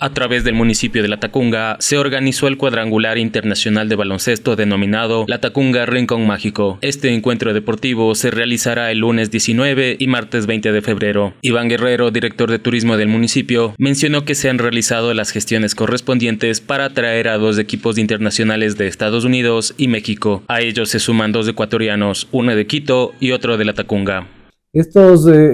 A través del municipio de La Tacunga se organizó el cuadrangular internacional de baloncesto denominado La Tacunga Rincón Mágico. Este encuentro deportivo se realizará el lunes 19 y martes 20 de febrero. Iván Guerrero, director de turismo del municipio, mencionó que se han realizado las gestiones correspondientes para atraer a dos equipos internacionales de Estados Unidos y México. A ellos se suman dos ecuatorianos, uno de Quito y otro de La Tacunga. Eh,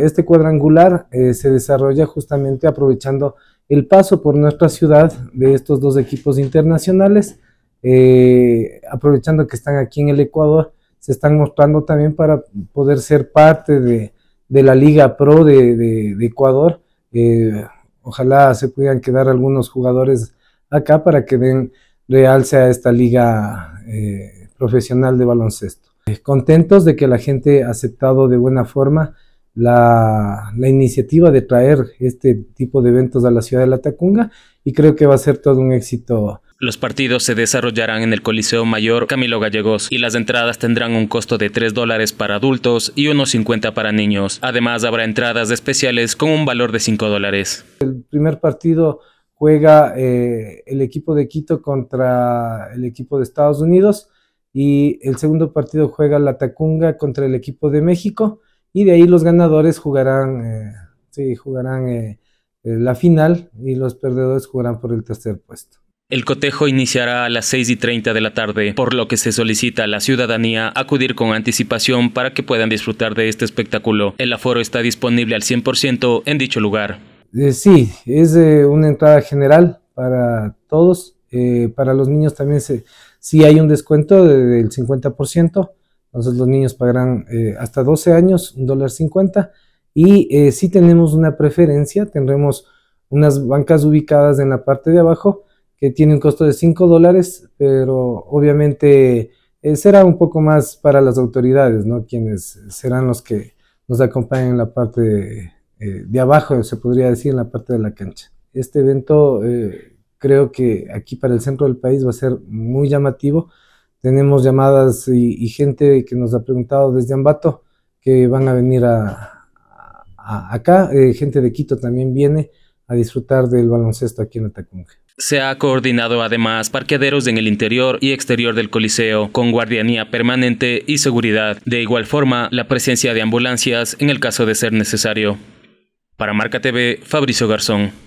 este cuadrangular eh, se desarrolla justamente aprovechando el paso por nuestra ciudad de estos dos equipos internacionales, eh, aprovechando que están aquí en el Ecuador, se están mostrando también para poder ser parte de, la Liga Pro de, Ecuador. Eh, ojalá se puedan quedar algunos jugadores acá para que den realce a esta liga eh, profesional de baloncesto. Contentos de que la gente ha aceptado de buena forma la, iniciativa de traer este tipo de eventos a la ciudad de La Tacunga y creo que va a ser todo un éxito. Los partidos se desarrollarán en el Coliseo Mayor Camilo Gallegos y las entradas tendrán un costo de 3 dólares para adultos y unos 50 para niños. Además habrá entradas especiales con un valor de 5 dólares. El primer partido juega eh, el equipo de Quito contra el equipo de Estados Unidos y el segundo partido juega La Tacunga contra el equipo de México y de ahí los ganadores jugarán, eh, jugarán eh, eh, la final y los perdedores jugarán por el tercer puesto. El cotejo iniciará a las 6 y 30 de la tarde, por lo que se solicita a la ciudadanía acudir con anticipación para que puedan disfrutar de este espectáculo. El aforo está disponible al 100% en dicho lugar. sí, es una entrada general para todos. para los niños también se, sí hay un descuento del 50%. Entonces los niños pagarán eh, hasta 12 años, un dólar 50. Y eh, si tenemos una preferencia, tendremos unas bancas ubicadas en la parte de abajo que tienen un costo de 5 dólares, pero obviamente eh, será un poco más para las autoridades, ¿no? Quienes serán los que nos acompañen en la parte de abajo, se podría decir, en la parte de la cancha. Este evento creo que aquí para el centro del país va a ser muy llamativo tenemos llamadas y, gente que nos ha preguntado desde Ambato que van a venir a, acá. Eh, gente de Quito también viene a disfrutar del baloncesto aquí en Atacunga. Se ha coordinado además parqueaderos en el interior y exterior del Coliseo con guardianía permanente y seguridad. De igual forma, la presencia de ambulancias en el caso de ser necesario. Para Marca TV, Fabricio Garzón.